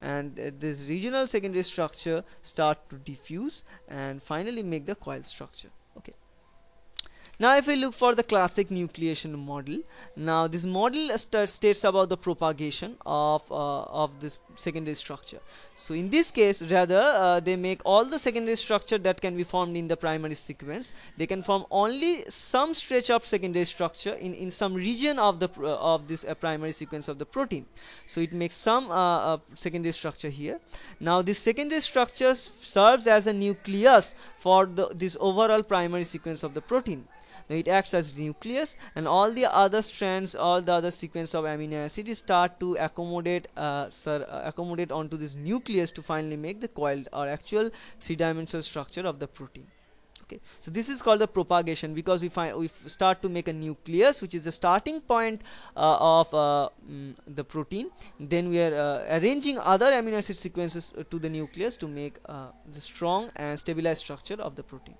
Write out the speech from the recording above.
and uh, this regional secondary structure start to diffuse and finally make the coil structure now if we look for the classic nucleation model now this model states about the propagation of uh, of this secondary structure so in this case rather uh, they make all the secondary structure that can be formed in the primary sequence they can form only some stretch of secondary structure in in some region of the uh, of this uh, primary sequence of the protein so it makes some uh, secondary structure here now this secondary structure serves as a nucleus for the, this overall primary sequence of the protein now it acts as nucleus and all the other strands, all the other sequence of amino acids start to accommodate uh, sir, uh, accommodate onto this nucleus to finally make the coiled or actual three-dimensional structure of the protein. Okay. so this is called the propagation because we find we start to make a nucleus which is the starting point uh, of uh, mm, the protein then we are uh, arranging other amino acid sequences to the nucleus to make uh, the strong and stabilized structure of the protein